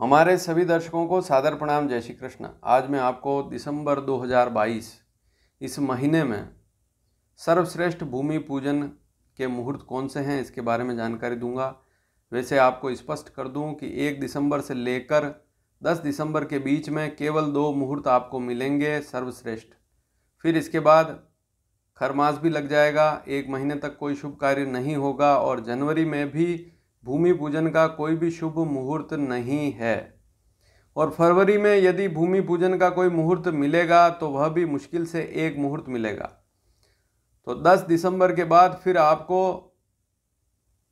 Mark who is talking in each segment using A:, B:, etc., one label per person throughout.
A: हमारे सभी दर्शकों को सादर प्रणाम जय श्री कृष्ण आज मैं आपको दिसंबर 2022 इस महीने में सर्वश्रेष्ठ भूमि पूजन के मुहूर्त कौन से हैं इसके बारे में जानकारी दूंगा वैसे आपको स्पष्ट कर दूं कि एक दिसंबर से लेकर 10 दिसंबर के बीच में केवल दो मुहूर्त आपको मिलेंगे सर्वश्रेष्ठ फिर इसके बाद खरमास भी लग जाएगा एक महीने तक कोई शुभ कार्य नहीं होगा और जनवरी में भी भूमि पूजन का कोई भी शुभ मुहूर्त नहीं है और फरवरी में यदि भूमि पूजन का कोई मुहूर्त मिलेगा तो वह भी मुश्किल से एक मुहूर्त मिलेगा तो 10 दिसंबर के बाद फिर आपको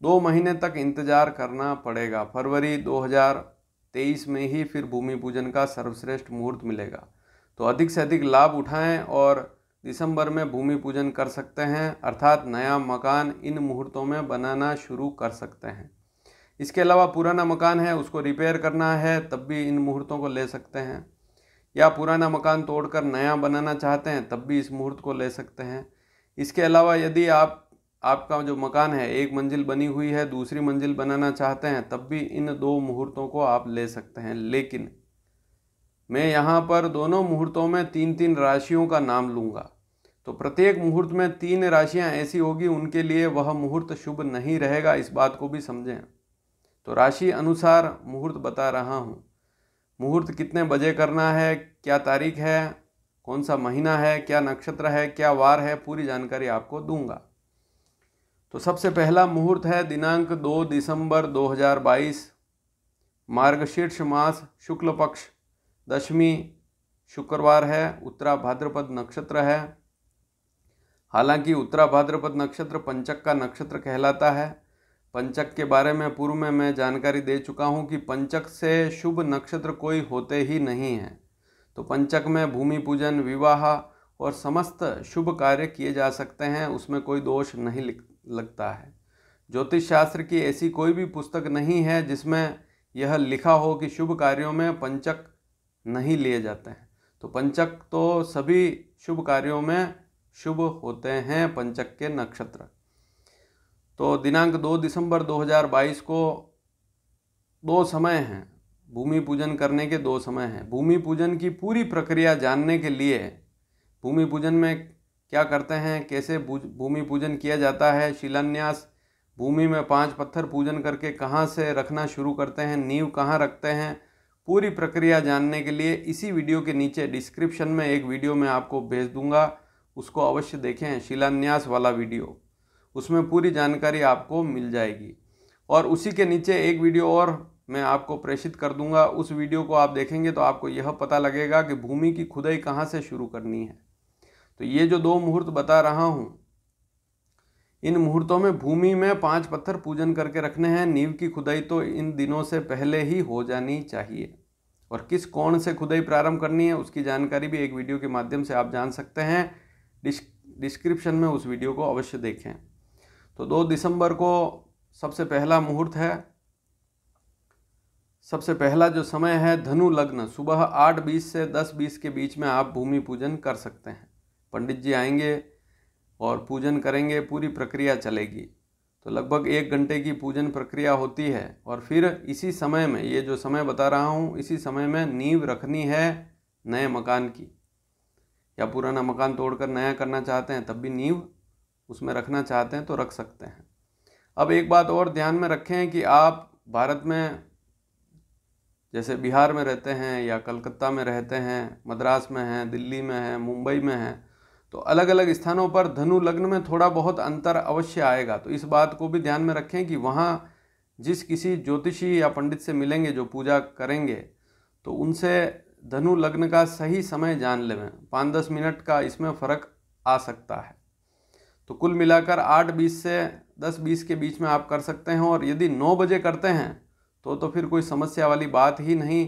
A: दो महीने तक इंतज़ार करना पड़ेगा फरवरी 2023 में ही फिर भूमि पूजन का सर्वश्रेष्ठ मुहूर्त मिलेगा तो अधिक से अधिक लाभ उठाएं और दिसंबर में भूमि पूजन कर सकते हैं अर्थात नया मकान इन मुहूर्तों में बनाना शुरू कर सकते हैं इसके अलावा पुराना मकान है उसको रिपेयर करना है तब भी इन मुहूर्तों को ले सकते हैं या पुराना मकान तोड़कर नया बनाना चाहते हैं तब भी इस मुहूर्त को ले सकते हैं इसके अलावा यदि आप आपका जो मकान है एक मंजिल बनी हुई है दूसरी मंजिल बनाना चाहते हैं तब भी इन दो मुहूर्तों को आप ले सकते हैं लेकिन मैं यहाँ पर दोनों मुहूर्तों में तीन तीन राशियों का नाम लूँगा तो प्रत्येक मुहूर्त में तीन राशियाँ ऐसी होगी उनके लिए वह मुहूर्त शुभ नहीं रहेगा इस बात को भी समझें तो राशि अनुसार मुहूर्त बता रहा हूँ मुहूर्त कितने बजे करना है क्या तारीख है कौन सा महीना है क्या नक्षत्र है क्या वार है पूरी जानकारी आपको दूंगा तो सबसे पहला मुहूर्त है दिनांक 2 दिसंबर 2022 मार्गशीर्ष मास शुक्ल पक्ष दशमी शुक्रवार है उत्तरा भाद्रपद नक्षत्र है हालांकि उत्तरा भाद्रपद नक्षत्र पंचक का नक्षत्र कहलाता है पंचक के बारे में पूर्व में मैं जानकारी दे चुका हूँ कि पंचक से शुभ नक्षत्र कोई होते ही नहीं हैं तो पंचक में भूमि पूजन विवाह और समस्त शुभ कार्य किए जा सकते हैं उसमें कोई दोष नहीं लगता है ज्योतिष शास्त्र की ऐसी कोई भी पुस्तक नहीं है जिसमें यह लिखा हो कि शुभ कार्यों में पंचक नहीं लिए जाते हैं तो पंचक तो सभी शुभ कार्यों में शुभ होते हैं पंचक के नक्षत्र तो दिनांक 2 दिसंबर 2022 को दो समय हैं भूमि पूजन करने के दो समय हैं भूमि पूजन की पूरी प्रक्रिया जानने के लिए भूमि पूजन में क्या करते हैं कैसे भूमि पूजन किया जाता है शिलान्यास भूमि में पांच पत्थर पूजन करके कहाँ से रखना शुरू करते हैं नींव कहाँ रखते हैं पूरी प्रक्रिया जानने के लिए इसी वीडियो के नीचे डिस्क्रिप्शन में एक वीडियो मैं आपको भेज दूँगा उसको अवश्य देखें शिलान्यास वाला वीडियो उसमें पूरी जानकारी आपको मिल जाएगी और उसी के नीचे एक वीडियो और मैं आपको प्रेषित कर दूंगा उस वीडियो को आप देखेंगे तो आपको यह पता लगेगा कि भूमि की खुदाई कहाँ से शुरू करनी है तो ये जो दो मुहूर्त बता रहा हूँ इन मुहूर्तों में भूमि में पांच पत्थर पूजन करके रखने हैं नींव की खुदाई तो इन दिनों से पहले ही हो जानी चाहिए और किस कोण से खुदाई प्रारंभ करनी है उसकी जानकारी भी एक वीडियो के माध्यम से आप जान सकते हैं डिस्क्रिप्शन में उस वीडियो को अवश्य देखें तो दो दिसंबर को सबसे पहला मुहूर्त है सबसे पहला जो समय है धनु लग्न सुबह आठ बीस से दस बीस के बीच में आप भूमि पूजन कर सकते हैं पंडित जी आएंगे और पूजन करेंगे पूरी प्रक्रिया चलेगी तो लगभग एक घंटे की पूजन प्रक्रिया होती है और फिर इसी समय में ये जो समय बता रहा हूँ इसी समय में नींव रखनी है नए मकान की या पुराना मकान तोड़कर नया करना चाहते हैं तब भी नींव उसमें रखना चाहते हैं तो रख सकते हैं अब एक बात और ध्यान में रखें कि आप भारत में जैसे बिहार में रहते हैं या कलकत्ता में रहते हैं मद्रास में हैं दिल्ली में हैं मुंबई में हैं तो अलग अलग स्थानों पर धनु लग्न में थोड़ा बहुत अंतर अवश्य आएगा तो इस बात को भी ध्यान में रखें कि वहाँ जिस किसी ज्योतिषी या पंडित से मिलेंगे जो पूजा करेंगे तो उनसे धनु लग्न का सही समय जान लें पाँच दस मिनट का इसमें फ़र्क आ सकता है तो कुल मिलाकर आठ बीस से दस बीस के बीच में आप कर सकते हैं और यदि नौ बजे करते हैं तो तो फिर कोई समस्या वाली बात ही नहीं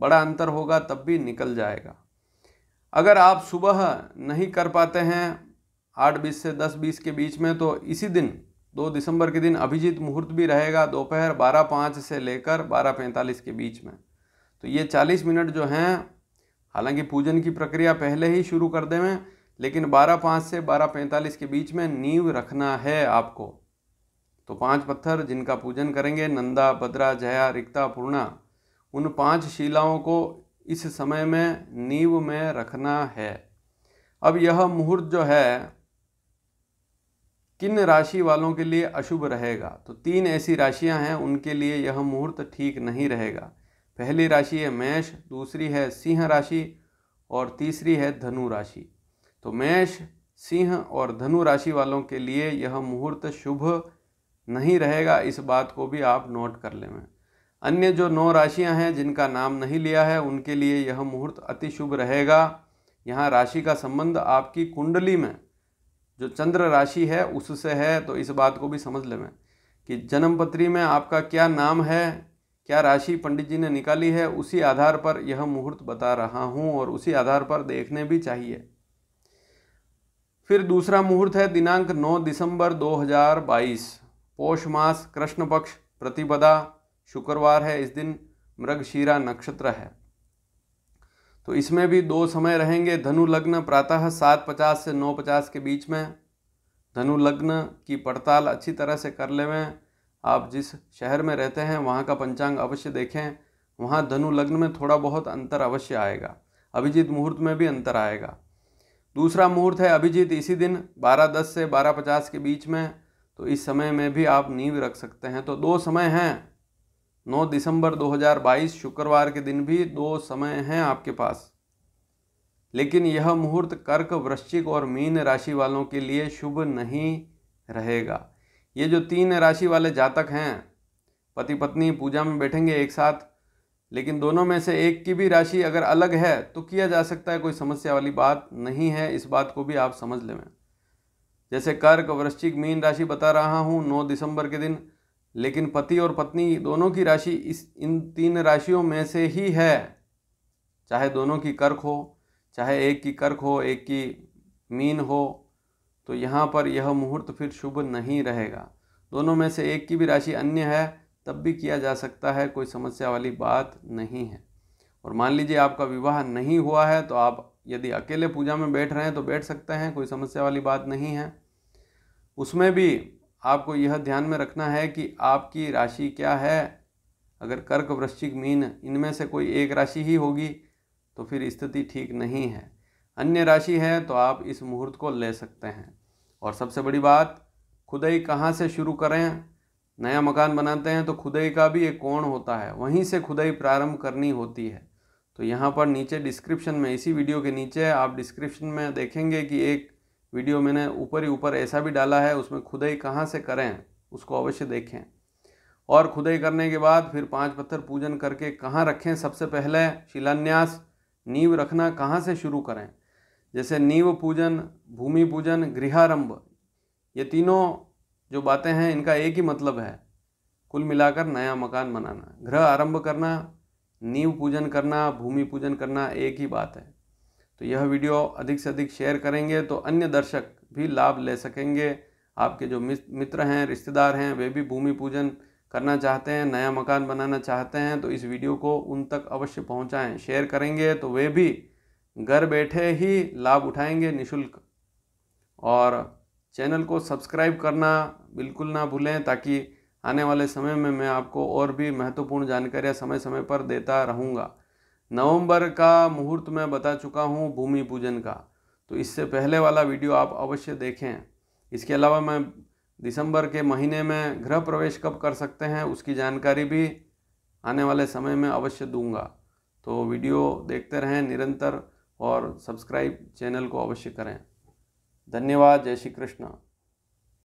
A: बड़ा अंतर होगा तब भी निकल जाएगा अगर आप सुबह नहीं कर पाते हैं आठ बीस से दस बीस के बीच में तो इसी दिन दो दिसंबर के दिन अभिजीत मुहूर्त भी रहेगा दोपहर बारह पाँच से लेकर बारह पैंतालीस के बीच में तो ये चालीस मिनट जो हैं हालांकि पूजन की प्रक्रिया पहले ही शुरू कर देवें लेकिन बारह पाँच से बारह पैंतालीस के बीच में नींव रखना है आपको तो पांच पत्थर जिनका पूजन करेंगे नंदा भद्रा जया रिक्ता पूर्णा उन पांच शिलाओं को इस समय में नींव में रखना है अब यह मुहूर्त जो है किन राशि वालों के लिए अशुभ रहेगा तो तीन ऐसी राशियां हैं उनके लिए यह मुहूर्त ठीक नहीं रहेगा पहली राशि है मेष दूसरी है सिंह राशि और तीसरी है धनु राशि तो मेष सिंह और धनु राशि वालों के लिए यह मुहूर्त शुभ नहीं रहेगा इस बात को भी आप नोट कर लें अन्य जो नौ राशियां हैं जिनका नाम नहीं लिया है उनके लिए यह मुहूर्त अति शुभ रहेगा यहाँ राशि का संबंध आपकी कुंडली में जो चंद्र राशि है उससे है तो इस बात को भी समझ लें कि जन्मपत्री में आपका क्या नाम है क्या राशि पंडित जी ने निकाली है उसी आधार पर यह मुहूर्त बता रहा हूँ और उसी आधार पर देखने भी चाहिए फिर दूसरा मुहूर्त है दिनांक 9 दिसंबर 2022 पोष मास कृष्ण पक्ष प्रतिपदा शुक्रवार है इस दिन मृगशीरा नक्षत्र है तो इसमें भी दो समय रहेंगे धनु लग्न प्रातः सात पचास से नौ पचास के बीच में धनु लग्न की पड़ताल अच्छी तरह से कर ले में आप जिस शहर में रहते हैं वहाँ का पंचांग अवश्य देखें वहाँ धनु लग्न में थोड़ा बहुत अंतर अवश्य आएगा अभिजीत मुहूर्त में भी अंतर आएगा दूसरा मुहूर्त है अभिजीत इसी दिन बारह दस से बारह पचास के बीच में तो इस समय में भी आप नींव रख सकते हैं तो दो समय हैं 9 दिसंबर 2022 शुक्रवार के दिन भी दो समय हैं आपके पास लेकिन यह मुहूर्त कर्क वृश्चिक और मीन राशि वालों के लिए शुभ नहीं रहेगा ये जो तीन राशि वाले जातक हैं पति पत्नी पूजा में बैठेंगे एक साथ लेकिन दोनों में से एक की भी राशि अगर अलग है तो किया जा सकता है कोई समस्या वाली बात नहीं है इस बात को भी आप समझ लें जैसे कर्क वृश्चिक मीन राशि बता रहा हूँ नौ दिसंबर के दिन लेकिन पति और पत्नी दोनों की राशि इस इन तीन राशियों में से ही है चाहे दोनों की कर्क हो चाहे एक की कर्क हो एक की मीन हो तो यहाँ पर यह मुहूर्त फिर शुभ नहीं रहेगा दोनों में से एक की भी राशि अन्य है तब भी किया जा सकता है कोई समस्या वाली बात नहीं है और मान लीजिए आपका विवाह नहीं हुआ है तो आप यदि अकेले पूजा में बैठ रहे हैं तो बैठ सकते हैं कोई समस्या वाली बात नहीं है उसमें भी आपको यह ध्यान में रखना है कि आपकी राशि क्या है अगर कर्क वृश्चिक मीन इनमें से कोई एक राशि ही होगी तो फिर स्थिति ठीक नहीं है अन्य राशि है तो आप इस मुहूर्त को ले सकते हैं और सबसे बड़ी बात खुदाई कहाँ से शुरू करें नया मकान बनाते हैं तो खुदाई का भी एक कोण होता है वहीं से खुदाई प्रारंभ करनी होती है तो यहाँ पर नीचे डिस्क्रिप्शन में इसी वीडियो के नीचे आप डिस्क्रिप्शन में देखेंगे कि एक वीडियो मैंने ऊपर ही ऊपर ऐसा भी डाला है उसमें खुदाई कहाँ से करें उसको अवश्य देखें और खुदाई करने के बाद फिर पांच पत्थर पूजन करके कहाँ रखें सबसे पहले शिलान्यास नींव रखना कहाँ से शुरू करें जैसे नींव पूजन भूमि पूजन गृहारंभ ये तीनों जो बातें हैं इनका एक ही मतलब है कुल मिलाकर नया मकान बनाना गृह आरंभ करना नींव पूजन करना भूमि पूजन करना एक ही बात है तो यह वीडियो अधिक से अधिक शेयर करेंगे तो अन्य दर्शक भी लाभ ले सकेंगे आपके जो मित्र हैं रिश्तेदार हैं वे भी भूमि पूजन करना चाहते हैं नया मकान बनाना चाहते हैं तो इस वीडियो को उन तक अवश्य पहुंचाएं शेयर करेंगे तो वे भी घर बैठे ही लाभ उठाएंगे निशुल्क और चैनल को सब्सक्राइब करना बिल्कुल ना भूलें ताकि आने वाले समय में मैं आपको और भी महत्वपूर्ण जानकारियाँ समय समय पर देता रहूँगा नवंबर का मुहूर्त मैं बता चुका हूँ भूमि पूजन का तो इससे पहले वाला वीडियो आप अवश्य देखें इसके अलावा मैं दिसंबर के महीने में गृह प्रवेश कब कर सकते हैं उसकी जानकारी भी आने वाले समय में अवश्य दूंगा तो वीडियो देखते रहें निरंतर और सब्सक्राइब चैनल को अवश्य करें धन्यवाद जय श्री कृष्ण